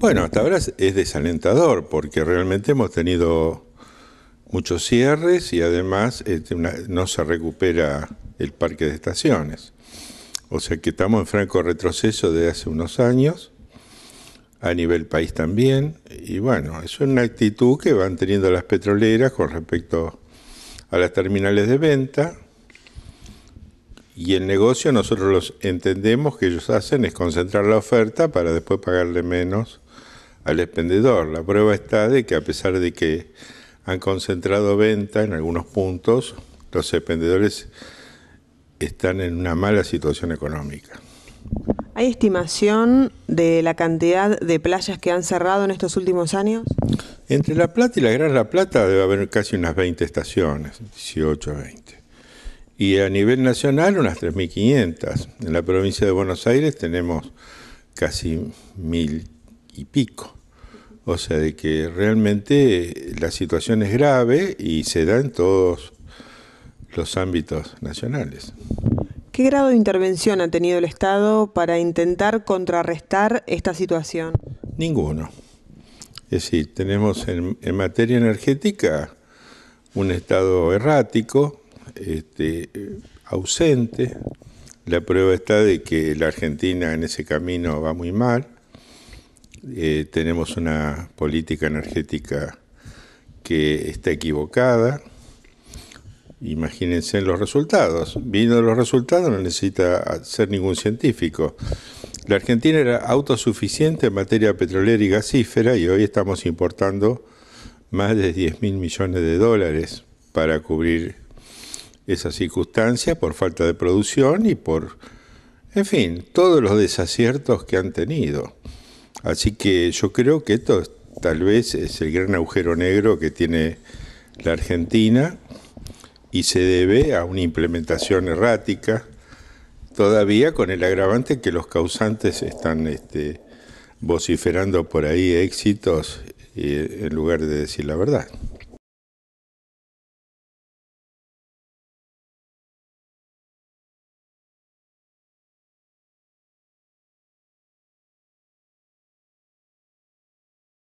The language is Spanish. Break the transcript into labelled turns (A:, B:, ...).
A: Bueno, hasta ahora es desalentador porque realmente hemos tenido muchos cierres y además este, no se recupera el parque de estaciones. O sea que estamos en franco retroceso de hace unos años, a nivel país también, y bueno, es una actitud que van teniendo las petroleras con respecto a las terminales de venta, y el negocio nosotros los entendemos que ellos hacen es concentrar la oferta para después pagarle menos al expendedor. La prueba está de que a pesar de que han concentrado venta en algunos puntos, los expendedores están en una mala situación económica.
B: ¿Hay estimación de la cantidad de playas que han cerrado en estos últimos años?
A: Entre La Plata y la Gran La Plata debe haber casi unas 20 estaciones, 18 a 20. Y a nivel nacional unas 3.500. En la provincia de Buenos Aires tenemos casi 1.000 y pico. O sea, de que realmente la situación es grave y se da en todos los ámbitos nacionales.
B: ¿Qué grado de intervención ha tenido el Estado para intentar contrarrestar esta situación?
A: Ninguno. Es decir, tenemos en, materia energética un Estado errático, este, ausente. La prueba está de que la Argentina en ese camino va muy mal eh, tenemos una política energética que está equivocada. Imagínense los resultados. Vino los resultados no necesita ser ningún científico. La Argentina era autosuficiente en materia petrolera y gasífera y hoy estamos importando más de 10 mil millones de dólares para cubrir esa circunstancia por falta de producción y por, en fin, todos los desaciertos que han tenido. Así que yo creo que esto tal vez es el gran agujero negro que tiene la Argentina y se debe a una implementación errática, todavía con el agravante que los causantes están este, vociferando por ahí éxitos eh, en lugar de decir la verdad.